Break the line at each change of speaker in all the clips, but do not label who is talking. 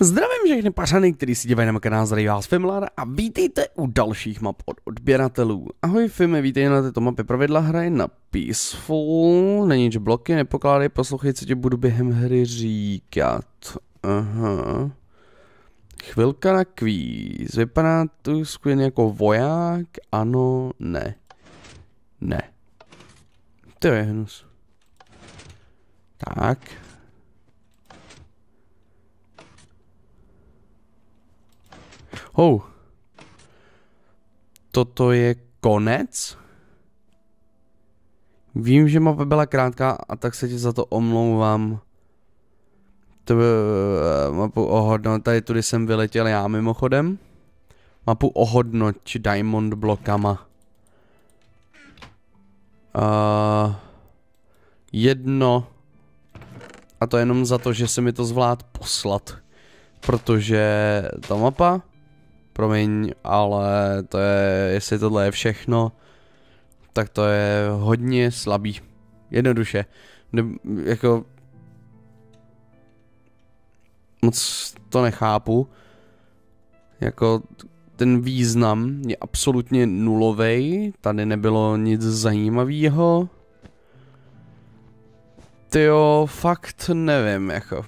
Zdravím všechny pařany, kteří si dívají na kanál, zdraví vás Fimlar a vítejte u dalších map od odběratelů. Ahoj Fime, vítej na této mapě pravidla hraje na Peaceful, není nic bloky, nepokládej, poslouchej, co ti budu během hry říkat. Aha. Chvilka na kvíz, vypadá tu skvěle jako voják, ano, ne. Ne. To je hnus. Tak, Oh. Toto je konec? Vím, že mapa byla krátká a tak se ti za to omlouvám. Tb, eh, mapu ohodnot, tady tudy jsem vyletěl já mimochodem. Mapu ohodnoť diamond blokama. Uh, jedno. A to jenom za to, že se mi to zvlád poslat. Protože ta mapa promiň, ale to je, jestli tohle je všechno, tak to je hodně slabý. Jednoduše. Ne, jako... Moc to nechápu. Jako ten význam je absolutně nulový. tady nebylo nic zajímavého. Ty jo, fakt nevím, jako.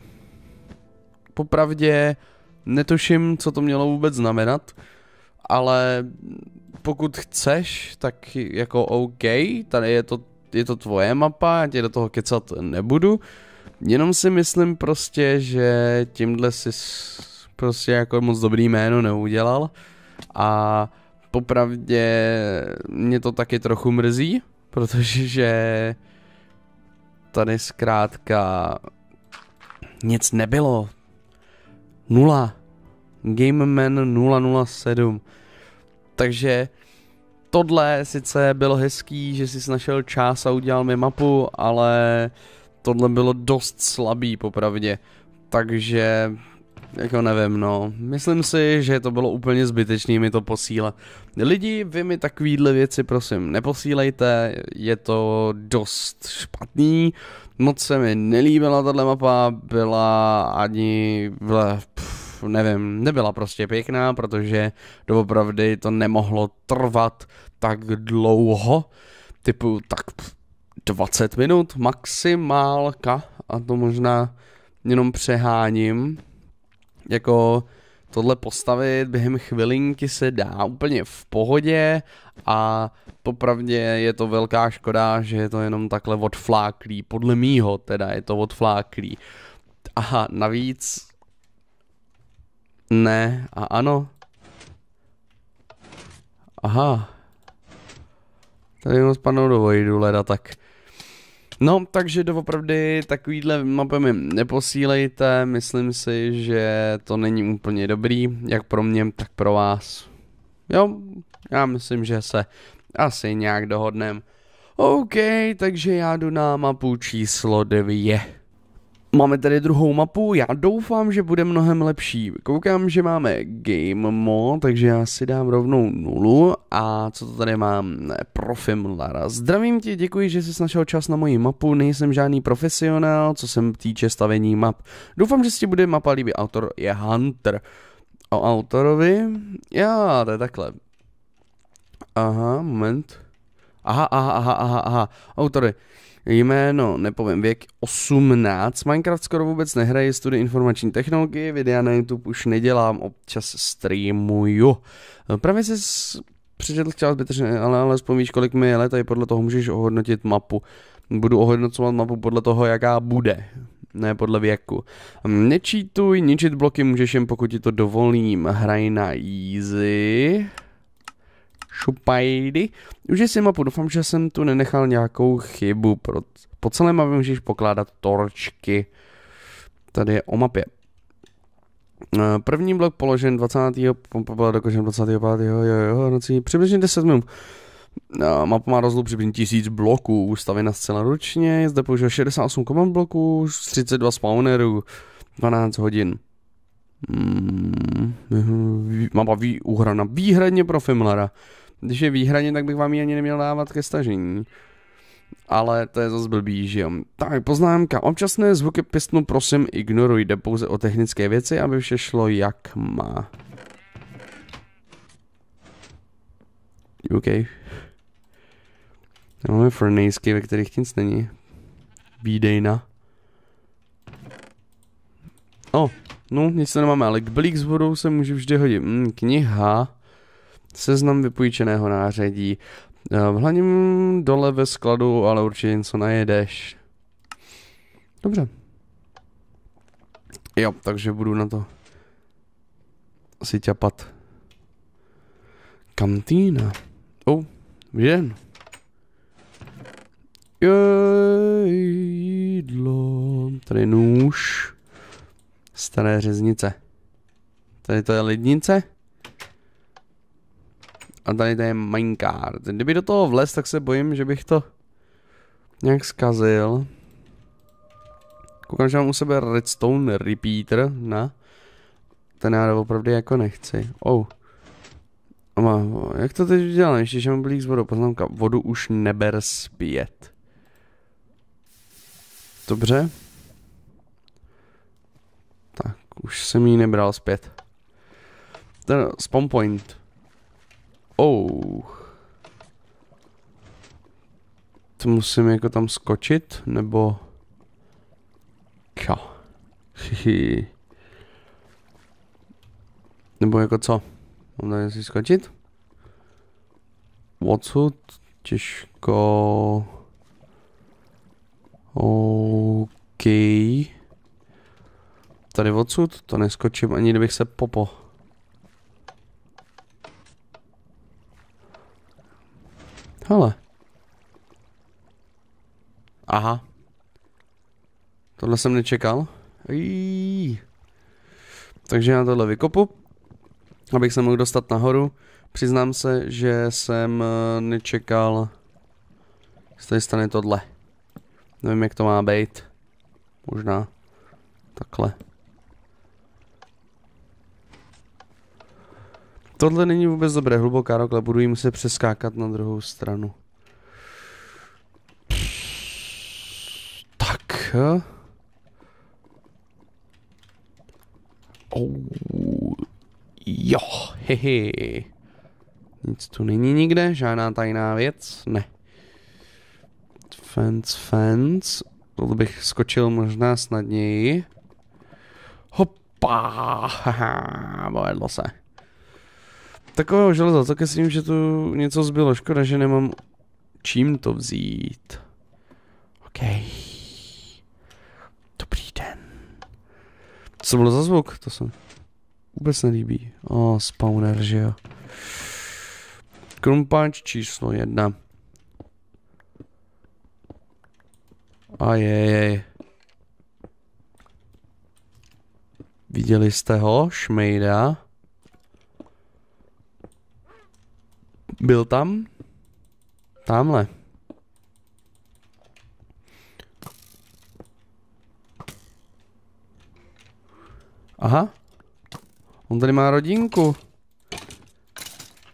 Popravdě, Netuším, co to mělo vůbec znamenat, ale pokud chceš, tak jako OK, tady je to, je to tvoje mapa, já tě do toho kecat nebudu, jenom si myslím prostě, že tímhle si prostě jako moc dobrý jméno neudělal a popravdě mě to taky trochu mrzí, protože že tady zkrátka nic nebylo, nula. Man 007. Takže tohle sice bylo hezký, že jsi našel čas a udělal mi mapu, ale tohle bylo dost slabý popravdě. Takže jako nevím, no. Myslím si, že to bylo úplně zbytečné mi to posílat. Lidi, vy mi takovýhle věci prosím neposílejte, je to dost špatný. Moc se mi nelíbila tato mapa, byla ani, vle, pff, nevím, nebyla prostě pěkná, protože doopravdy to nemohlo trvat tak dlouho, typu tak 20 minut maximálka a to možná jenom přeháním, jako tohle postavit během chvilinky se dá úplně v pohodě a popravdě je to velká škoda, že je to jenom takhle odfláklý, podle mýho teda je to odfláklý. A navíc... Ne a ano. Aha. Tady jenom spadnou do vojdu leda, tak... No, takže doopravdy takovýhle mapy mi neposílejte, myslím si, že to není úplně dobrý, jak pro mě, tak pro vás. Jo, já myslím, že se asi nějak dohodneme. OK, takže já jdu na mapu číslo 9. Máme tady druhou mapu, já doufám, že bude mnohem lepší. Koukám, že máme game mod, takže já si dám rovnou nulu. A co to tady mám? Profim Lara. Zdravím tě, děkuji, že jsi našel čas na moji mapu, nejsem žádný profesionál, co se týče stavení map. Doufám, že si ti bude mapa líbit, autor je Hunter. O autorovi? Já, to je takhle. Aha, moment. Aha, aha, aha, aha, aha. Autory. Jméno, nepovím, věk 18. Minecraft skoro vůbec nehraje, studuji informační technologie, videa na YouTube už nedělám, občas streamuju. Právě se přečetl část zbytečně, ale alespoň víš, kolik mi je let a podle toho můžeš ohodnotit mapu. Budu ohodnocovat mapu podle toho, jaká bude ne podle věku. Nečítuj, ničit bloky můžeš jen pokud ti to dovolím. Hraj na easy šupajdy. Už si mapu, doufám, že jsem tu nenechal nějakou chybu. Pro, po celém mapě můžeš pokládat torčky. Tady je o mapě. Eh, první blok položen 20. Byla dokončen 25. jo, jo, nocí, přibližně 10 minut. No, mapa má rozlohu přibližně 1000 bloků, ustavěna zcela ručně, zde použil 68 command bloků, 32 spawnerů, 12 hodin. Hmm, mapa vý, uhrana na výhradně pro Fimlera. Když je výhraně, tak bych vám ji ani neměl dávat ke stažení. Ale to je zase blbý, že jo. Tak, poznámka. Občasné zvuky pistnu prosím ignoruj, jde pouze o technické věci, aby vše šlo jak má. OK. Máme furnejsky, ve kterých nic není. Výdejna. O, oh, no, nic to nemáme, ale k blík z vodou se může vždy hodit. Mm, kniha seznam vypůjčeného nářadí. Eh, v hlavním dole ve skladu, ale určitě něco najedeš. Dobře. Jo, takže budu na to si ťapat. Kantýna. Oh, žen. Jídlo. Tady nůž. Staré řeznice. Tady to je lidnice. A tady to je minecart. Kdyby do toho vlez, tak se bojím, že bych to nějak zkazil. Koukám, že mám u sebe redstone repeater, na. Ten já opravdu jako nechci. Oh. A má, jak to teď udělal? Ještě, že mám blík z vodou. Poznámka, vodu už neber zpět. Dobře. Tak, už jsem ji nebral zpět. Ten spawn point. Oh. To musím jako tam skočit, nebo... Kja. Nebo jako co? Mám tady si skočit? Odsud? Těžko... OK. Tady odsud? To neskočím, ani kdybych se popo. Hele. Aha. Tohle jsem nečekal. Jí. Takže já tohle vykopu, abych se mohl dostat nahoru. Přiznám se, že jsem eh, nečekal z té strany tohle. Nevím, jak to má být. Možná takhle. Tohle není vůbec dobré, hluboká rokle, budu jí muset přeskákat na druhou stranu. Tak. Oh, jo, hehe. Nic tu není nikde, žádná tajná věc, ne. Fence, fence. Tohle bych skočil možná snadněji. Hopa, haha, se takového železa, tak s ním, že tu něco zbylo. Škoda, že nemám čím to vzít. OK. Dobrý den. Co bylo za zvuk? To jsem vůbec nelíbí. O, oh, spawner, že jo. Krumpáč číslo jedna. A je, Viděli jste ho, šmejda? Byl tam? Tamhle. Aha. On tady má rodinku.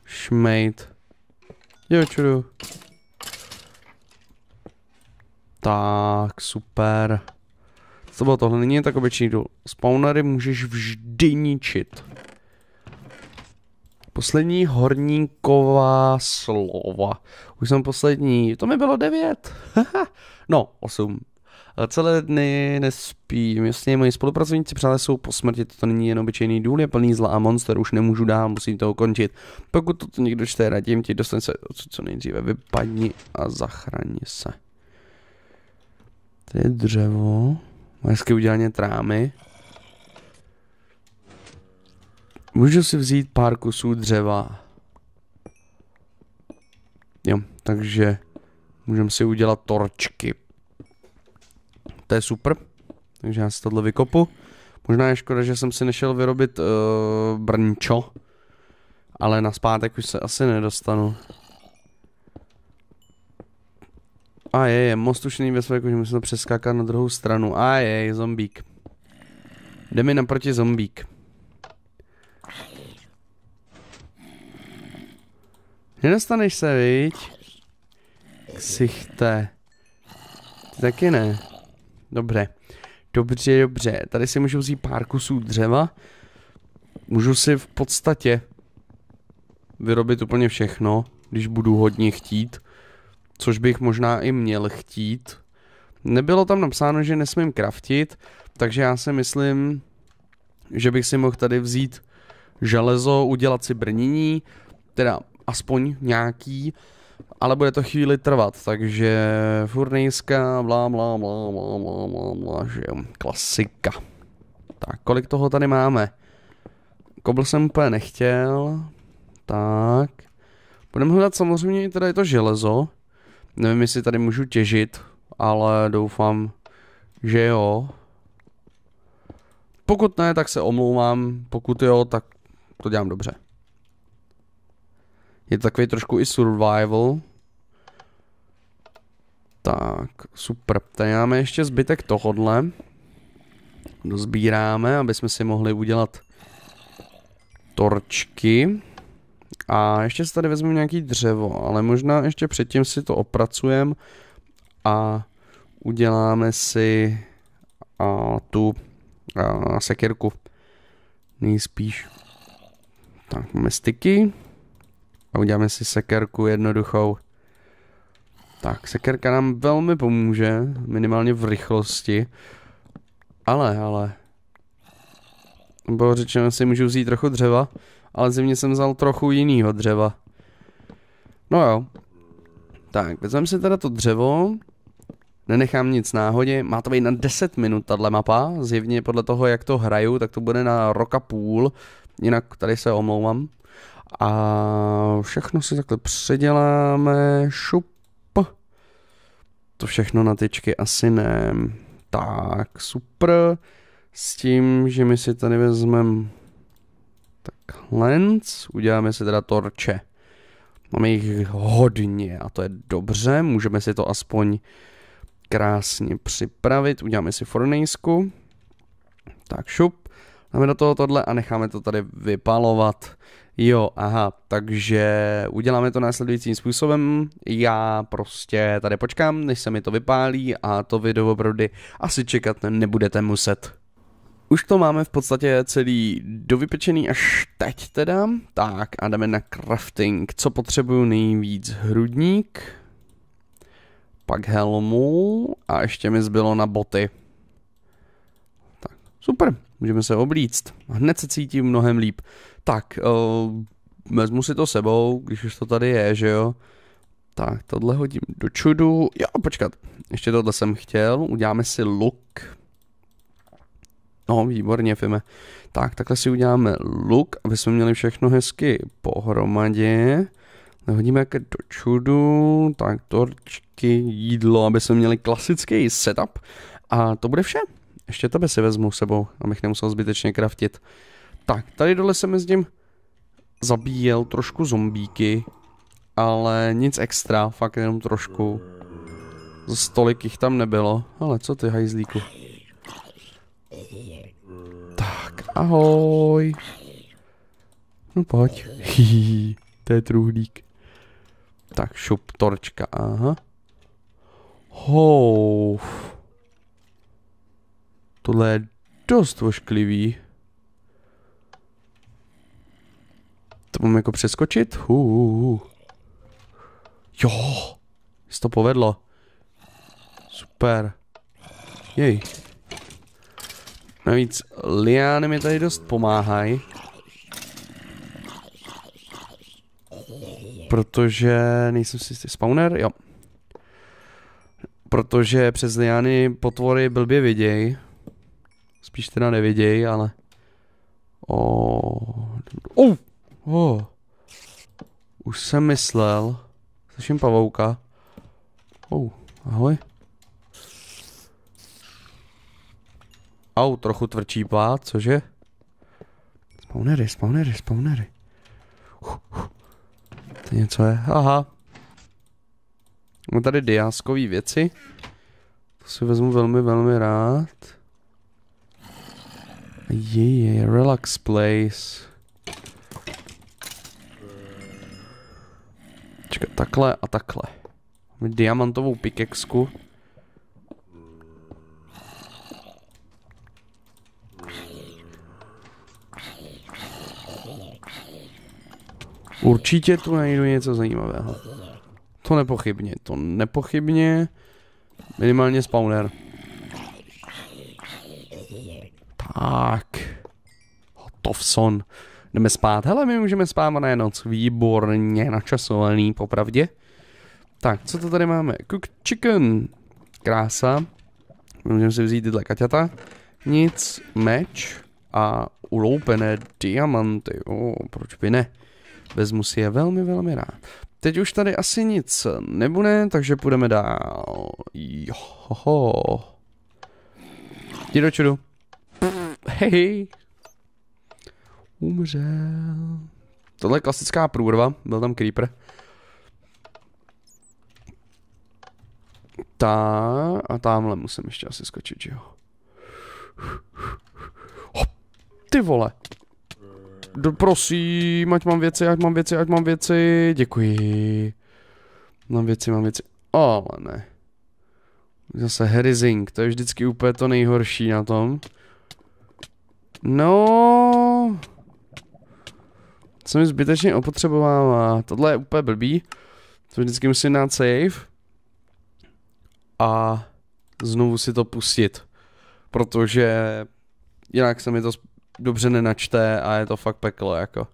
Šmejt. Jo, čudu. Tak, super. Co bylo tohle? Není tak obyčejný důl. Spawnery můžeš vždy ničit. Poslední horníková slova. Už jsem poslední, to mi bylo devět. no, osm. Celé dny nespím, jasně moji spolupracovníci přále jsou po smrti, to není jen obyčejný důl, je plný zla a monster, už nemůžu dát. musím to ukončit. Pokud to někdo čte, radím ti, dostan se odsud co nejdříve, vypadni a zachraň se. To je dřevo, hezky udělaně trámy. Můžu si vzít pár kusů dřeva. Jo, takže můžeme si udělat torčky. To je super. Takže já si tohle vykopu. Možná je škoda, že jsem si nešel vyrobit uh, brnčo. Ale na zpátek už se asi nedostanu. A je, je, most už není ve své koži, musím to přeskákat na druhou stranu. A je, je zombík. Jde mi naproti zombík. Nedostaneš se, viď? Ksichte. Ty taky ne. Dobře. Dobře, dobře. Tady si můžu vzít pár kusů dřeva. Můžu si v podstatě vyrobit úplně všechno, když budu hodně chtít. Což bych možná i měl chtít. Nebylo tam napsáno, že nesmím kraftit, takže já si myslím, že bych si mohl tady vzít železo, udělat si brnění, teda aspoň nějaký, ale bude to chvíli trvat, takže furnejská, blá, blá, blá, blá, blá, blá, blá, že jo, klasika. Tak, kolik toho tady máme? Kobl jsem úplně nechtěl, tak, budeme hledat samozřejmě i tady to železo, nevím jestli tady můžu těžit, ale doufám, že jo. Pokud ne, tak se omlouvám, pokud jo, tak to dělám dobře. Je to takový trošku i survival. Tak, super. Tady máme ještě zbytek tohodle. Dozbíráme, aby jsme si mohli udělat torčky. A ještě si tady vezmu nějaký dřevo, ale možná ještě předtím si to opracujeme a uděláme si a, tu a, sekirku. Nejspíš. Tak, máme styky a uděláme si sekerku jednoduchou. Tak, sekerka nám velmi pomůže, minimálně v rychlosti. Ale, ale... Bylo řečeno, si můžu vzít trochu dřeva, ale zimně jsem vzal trochu jinýho dřeva. No jo. Tak, vezmeme si teda to dřevo. Nenechám nic náhodě, má to být na 10 minut tahle mapa, zjevně podle toho, jak to hraju, tak to bude na roka půl, jinak tady se omlouvám. A všechno si takhle předěláme, šup. To všechno na tyčky asi ne. Tak, super. S tím, že my si tady vezmeme tak lens, uděláme si teda torče. Máme jich hodně a to je dobře, můžeme si to aspoň krásně připravit. Uděláme si fornejsku. Tak šup, dáme do toho tohle a necháme to tady vypalovat. Jo, aha, takže uděláme to následujícím způsobem. Já prostě tady počkám, než se mi to vypálí a to video opravdu asi čekat nebudete muset. Už to máme v podstatě celý dovypečený až teď teda. Tak a jdeme na crafting. Co potřebuju nejvíc? Hrudník, pak helmu a ještě mi zbylo na boty. Tak, super můžeme se oblíct. Hned se cítím mnohem líp. Tak, uh, vezmu si to sebou, když už to tady je, že jo. Tak, tohle hodím do čudu. Jo, počkat, ještě tohle jsem chtěl. Uděláme si luk. No, výborně, Fime. Tak, takhle si uděláme luk, aby jsme měli všechno hezky pohromadě. Hodíme jaké do čudu, tak torčky, jídlo, aby jsme měli klasický setup. A to bude vše. Ještě tebe si vezmu sebou, abych nemusel zbytečně kraftit. Tak, tady dole jsem s ním zabíjel trošku zombíky, ale nic extra, fakt jenom trošku. Z stolik jich tam nebylo, ale co ty hajzlíku. Tak, ahoj. No pojď. to je truhlík. Tak, šup, torčka, aha. Houf. Tohle je dost vošklivý. To mám jako přeskočit? Uh, Jo, jsi to povedlo. Super. Jej. Navíc liány mi tady dost pomáhají. Protože nejsem si jistý. Spawner? Jo. Protože přes liány potvory blbě vidějí spíš teda nevidějí, ale... O... Oh. Oh. Už jsem myslel. Slyším pavouka. Oh. Ahoj. Au, trochu tvrdší plát, cože? Spawnery, spawnery, spawnery. Uh, uh. To něco je, aha. Mám tady diáskový věci. To si vezmu velmi, velmi rád. Yeah, relax place. Čekat, takhle a takhle. Máme diamantovou pikexku. Určitě tu najdu něco zajímavého. To nepochybně, to nepochybně. Minimálně spawner. Tak. Hotovson. Jdeme spát. Hele, my můžeme spát, na noc. Výborně načasovaný, popravdě. Tak, co to tady máme? Cook chicken. Krása. Můžeme si vzít tyhle kaťata. Nic, meč a uloupené diamanty. O, proč by ne? Vezmu si je velmi, velmi rád. Teď už tady asi nic nebude, takže půjdeme dál. ho. Jdi do čudu hej, umřel. Tohle je klasická průrva, byl tam creeper. Ta a tamhle musím ještě asi skočit, že jo. Hop, ty vole. Do, prosím, ať mám věci, ať mám věci, ať mám věci. Děkuji. Mám věci, mám věci. Ale ne. Zase herizing, to je vždycky úplně to nejhorší na tom. No... Co mi zbytečně opotřebovává. Tohle je úplně blbý. To vždycky musím dát save. A znovu si to pustit. Protože jinak se mi to dobře nenačte a je to fakt peklo jako.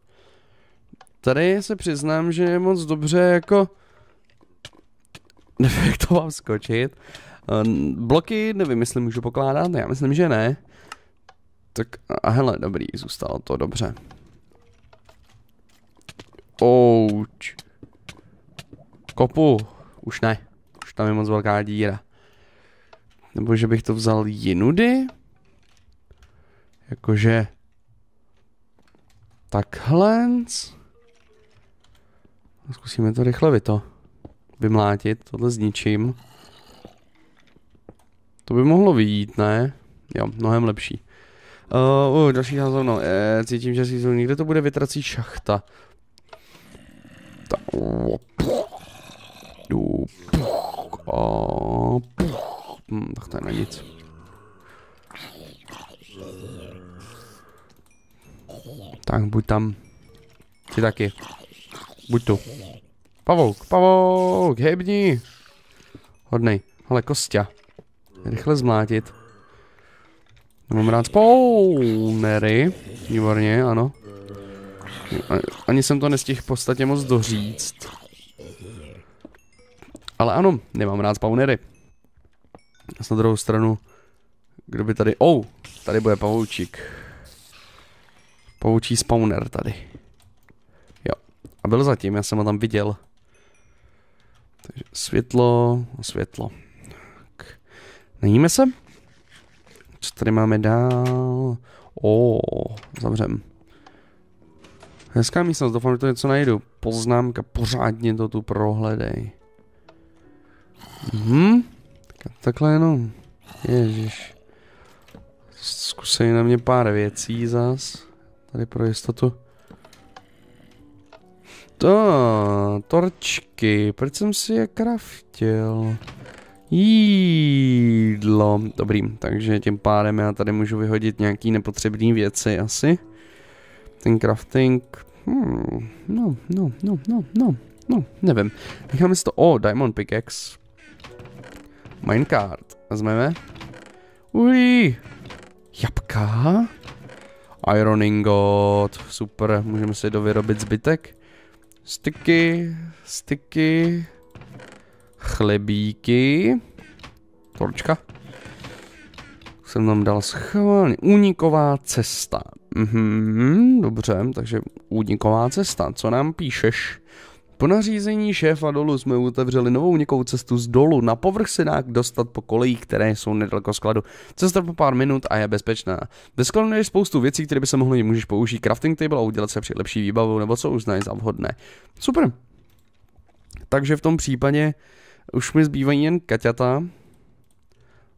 Tady se přiznám, že je moc dobře jako... Nevím, jak to mám skočit. Ehm, bloky nevím, jestli můžu pokládat, já myslím, že ne. Tak a hele, dobrý, zůstalo to dobře. Ouch, Kopu. Už ne. Už tam je moc velká díra. Nebo že bych to vzal jinudy? Jakože... Takhle. Zkusíme to rychle vyto. Vymlátit, tohle zničím. To by mohlo vyjít, ne? Jo, mnohem lepší. Uh, uh, další no, Eh, cítím, že si někde to bude vytrací šachta. Ta, Hm, tak to je na nic. Tak, buď tam. Ty taky. Buď tu. Pavouk, pavouk, hebni. Hodnej. ale Kostě. Rychle zmlátit. Mám rád spoulnery. Výborně, ano. Ani jsem to nestihl v podstatě moc doříct. Ale ano, nemám rád spawnery. A na druhou stranu, kdo by tady... Oh, tady bude pavoučík. Pavoučí spawner tady. Jo. A byl zatím, já jsem ho tam viděl. Takže světlo, světlo. Tak. Najíme se? tady máme dál? O, oh, zavřem. Hezká místnost, doufám, že to něco najdu. Poznámka, pořádně to tu prohledej. Mhm. Takhle jenom. Ježíš. Zkusej na mě pár věcí zas. Tady pro jistotu. To, torčky, proč jsem si je kraftil? Jídlo. Dobrý, takže tím pádem já tady můžu vyhodit nějaký nepotřebné věci asi. Ten crafting... Hmm, no, no, no, no, no, no, nevím. Necháme si to... O, oh, Diamond Pickaxe. Minecart. Vezmeme. Uj, Jabka. Iron ingot. Super, můžeme si dovyrobit zbytek. Sticky. Sticky chlebíky. Torčka. Jsem tam dal schválně. Úniková cesta. Mhm, dobře, takže úniková cesta. Co nám píšeš? Po nařízení šéfa dolu jsme otevřeli novou unikovou cestu z dolu. Na povrch se dá dostat po kolejích, které jsou nedaleko skladu. Cesta po pár minut a je bezpečná. Ve skladu je spoustu věcí, které by se mohly můžeš použít crafting table a udělat se při lepší výbavou nebo co uznáš za vhodné. Super. Takže v tom případě už mi zbývají jen kaťata.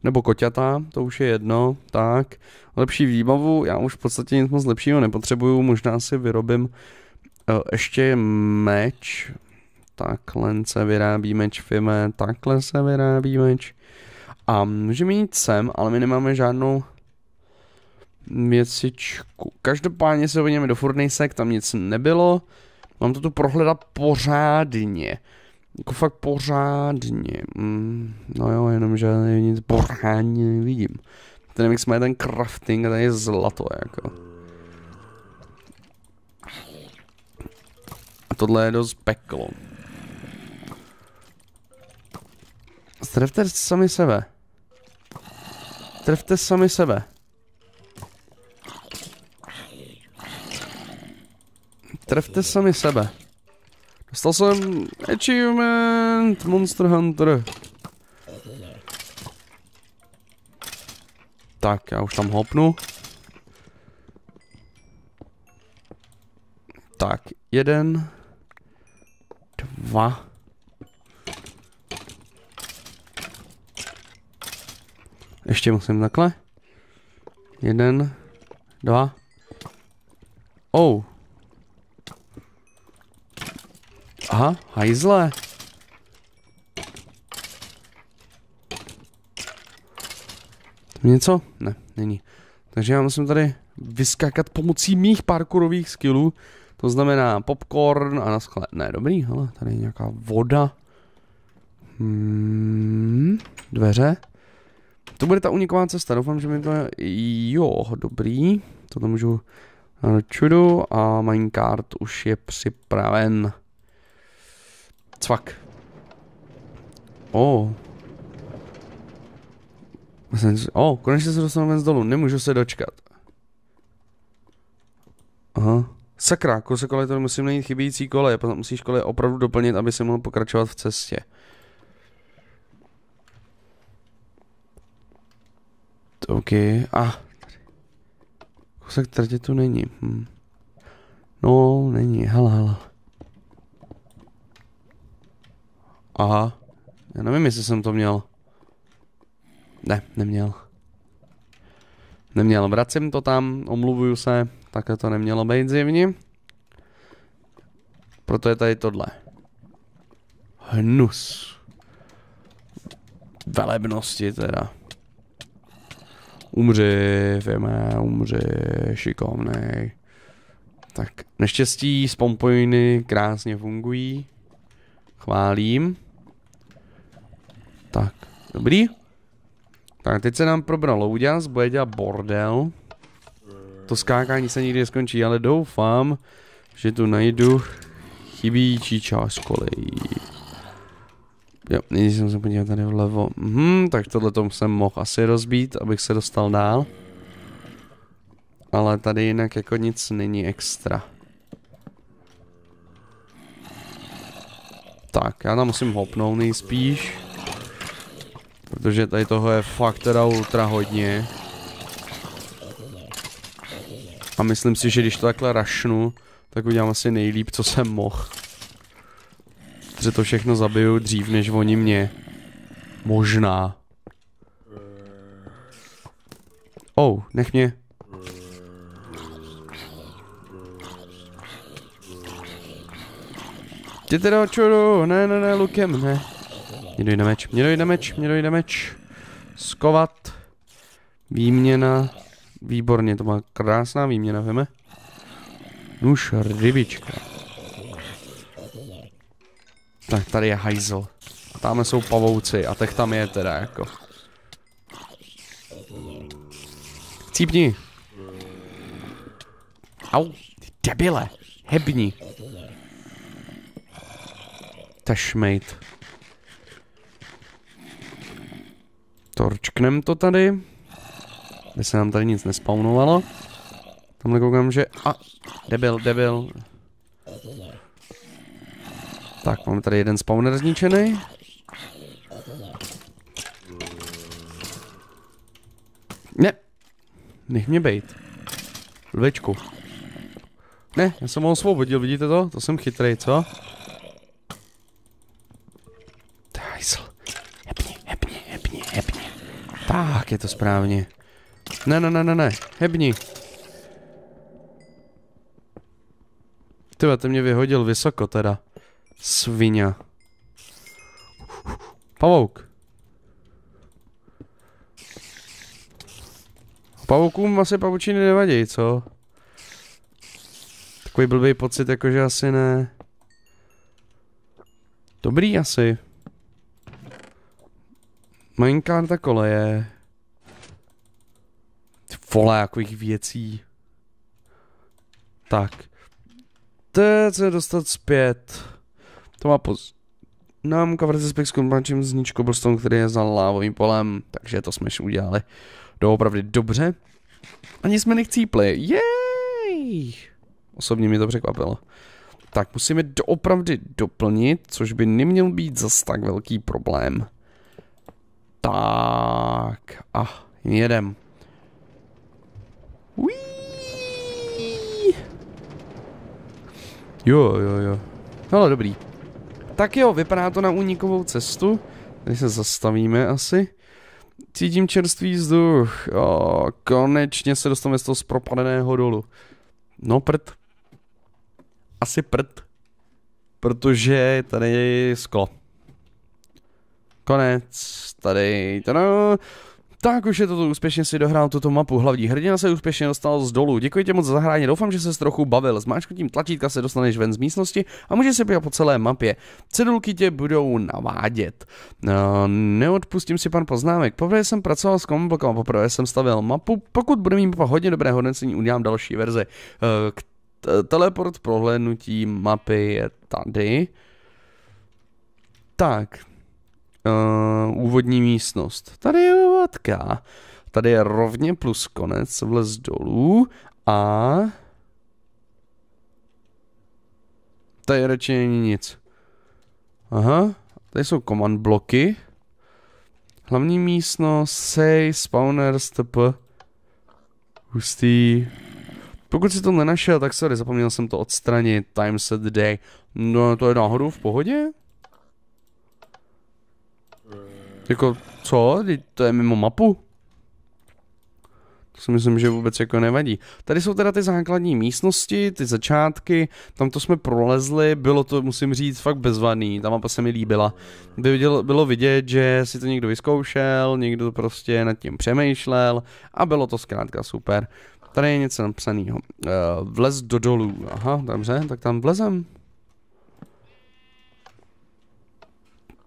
Nebo koťata, to už je jedno. Tak, lepší výbavu, já už v podstatě nic moc lepšího nepotřebuju, možná si vyrobím uh, ještě meč. Takhle se vyrábí meč Fime, takhle se vyrábí meč. A můžeme jít sem, ale my nemáme žádnou věcičku. Každopádně se hodněme do furnejsek, tam nic nebylo. Mám to tu prohledat pořádně. Jako fakt pořádně. Mm, no jo, jenom že nic pořádně nevidím. Ten mix má ten crafting a ten je zlato, jako. A tohle je dost peklo. Trefte sami sebe. Trefte sami sebe. Trefte sami sebe. Dostal jsem achievement Monster Hunter. Tak, já už tam hopnu. Tak, jeden. Dva. Ještě musím takhle. Jeden. Dva. Oh. Aha, hajzle. Tam něco? Ne, není. Takže já musím tady vyskákat pomocí mých parkourových skillů. To znamená popcorn a naschle. Ne, dobrý, ale tady je nějaká voda. Hmm, dveře. To bude ta uniková cesta, doufám, že mi to... Jo, dobrý. tam můžu čudu a minecart už je připraven. Cvak. O. Oh. O, oh, konečně se dostanu ven z dolu, nemůžu se dočkat. Aha. Sakra, kousek kole, to musím najít chybějící kole, musíš kole opravdu doplnit, aby se mohl pokračovat v cestě. OK, a ah, tady. Kousek tratě tu není. Hm. No, není, hala, hala. Aha. Já nevím, jestli jsem to měl. Ne, neměl. Neměl, vracím to tam, omluvuju se, takhle to nemělo být zjevně. Proto je tady tohle. Hnus. Velebnosti teda. Umři, víme, umři, šikovnej. Tak, neštěstí, spompojiny krásně fungují. Chválím. Tak, dobrý. Tak, teď se nám probral Louďas, bude dělat bordel. To skákání se nikdy neskončí, ale doufám, že tu najdu chybící část kolejí. Jo, nyní jsem se podíval tady vlevo. Mhm, tak tohle tomu jsem mohl asi rozbít, abych se dostal dál. Ale tady jinak jako nic není extra. Tak, já tam musím hopnout nejspíš. Protože tady toho je fakt teda ultra hodně. A myslím si, že když to takhle rašnu, tak udělám asi nejlíp, co jsem mohl. Že to všechno zabiju dřív, než oni mě. Možná. Oh, nech mě. ty teda čuru, ne, ne, ne, lukem, ne. Mě dojde meč, mě dojde meč, mě dojde meč. Skovat. Výměna. Výborně, to má krásná výměna, víme. Nuž, rybička. Tak tady je hajzl. A tam jsou pavouci a teď tam je teda jako. Cípni. Au, debile, hebni. Tešmejt. Torčknem to tady. Aby se nám tady nic nespawnovalo. Tamhle koukám, že... A, debil, debil. Tak, máme tady jeden spawner zničený. Ne. Nech mě bejt. Lvečku. Ne, já jsem ho osvobodil, vidíte to? To jsem chytrý, co? Tak je to správně. Ne, ne, ne, ne, ne, hebni. Tyve, ty mě vyhodil vysoko teda. Svině. Pavouk. Pavoukům asi pavučiny nevadí, co? Takový blbý pocit, jakože asi ne. Dobrý asi. Minecart a koleje vole, jakových věcí. Tak. Teď se dostat zpět. To má poz... Nám cover se s kompančím z Ničko který je za lávovým polem, takže to jsme udělali doopravdy dobře. Ani jsme nechcípli. Jej! Osobně mi to překvapilo. Tak musíme doopravdy doplnit, což by neměl být zas tak velký problém. Tak a jedem. Ui. Jo, jo, jo. Hele, no, dobrý. Tak jo, vypadá to na únikovou cestu. Tady se zastavíme asi. Cítím čerstvý vzduch. O, konečně se dostaneme z toho zpropadeného dolu. No prd. Asi prd. Protože tady je sklo. Konec. Tady. Tada. Tak už je to, úspěšně si dohrál tuto mapu. Hlavní hrdina se úspěšně dostal z dolu. Děkuji ti moc za zahrání, doufám, že se trochu bavil. S tím tlačítka se dostaneš ven z místnosti a můžeš se pět po celé mapě. Cedulky tě budou navádět. No, neodpustím si pan poznámek. Poprvé jsem pracoval s kombokem a poprvé jsem stavil mapu. Pokud bude mít mapa hodně dobré hodnocení, udělám další verze. Eh, teleport prohlédnutí mapy je tady. Tak, uh, úvodní místnost. Tady je vodka. Tady je rovně plus konec, vlez dolů a... Tady radši není nic. Aha, tady jsou command bloky. Hlavní místnost, say, spawner stp. Hustý. Pokud si to nenašel, tak sorry, zapomněl jsem to odstranit. Time set day. No to je náhodou v pohodě? Jako, co? To je mimo mapu? To si myslím, že vůbec jako nevadí. Tady jsou teda ty základní místnosti, ty začátky, tam to jsme prolezli, bylo to, musím říct, fakt bezvaný, ta mapa se mi líbila. Bylo, bylo vidět, že si to někdo vyzkoušel, někdo prostě nad tím přemýšlel a bylo to zkrátka super. Tady je něco napsaného. Eh, vlez do dolů, aha, dobře, tak tam vlezem.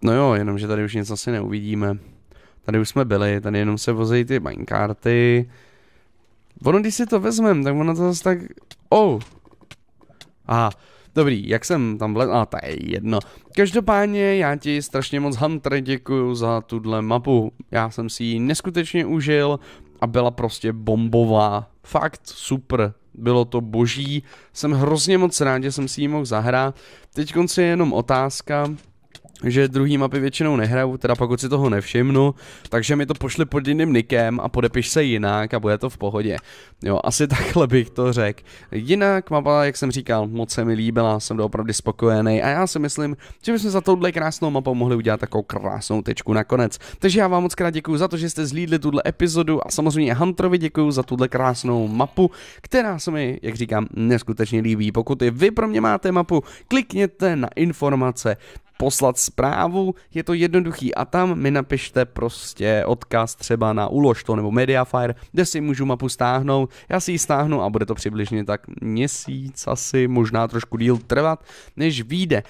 No jo, jenomže tady už nic asi neuvidíme. Tady už jsme byli, tady jenom se vozejí ty minecarty. Ono, když si to vezmem, tak ono to zase tak... Oh! Aha, Dobrý, jak jsem tam vlezl, A to je jedno. Každopádně já ti strašně moc Hunter děkuju za tuhle mapu. Já jsem si ji neskutečně užil a byla prostě bombová. Fakt super. Bylo to boží. Jsem hrozně moc rád, že jsem si ji mohl zahrát. Teď konci je jenom otázka, že druhý mapy většinou nehraju, teda pokud si toho nevšimnu, takže mi to pošli pod jiným nikem a podepiš se jinak a bude to v pohodě. Jo, asi takhle bych to řekl. Jinak mapa, jak jsem říkal, moc se mi líbila, jsem doopravdy spokojený a já si myslím, že bychom za touhle krásnou mapou mohli udělat takovou krásnou tečku nakonec. Takže já vám moc krát děkuji za to, že jste zlídli tuhle epizodu a samozřejmě Hunterovi děkuji za tuhle krásnou mapu, která se mi, jak říkám, neskutečně líbí. Pokud i vy pro mě máte mapu, klikněte na informace, poslat zprávu, je to jednoduchý a tam mi napište prostě odkaz třeba na ulož to nebo Mediafire, kde si můžu mapu stáhnout, já si ji stáhnu a bude to přibližně tak měsíc asi, možná trošku díl trvat, než vyjde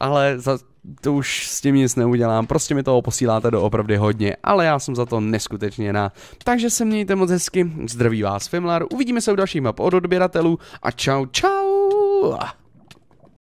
ale za, to už s tím nic neudělám, prostě mi toho posíláte do opravdy hodně, ale já jsem za to neskutečně na. Takže se mějte moc hezky, zdraví vás Fimlar, uvidíme se u dalších map od odběratelů a čau čau!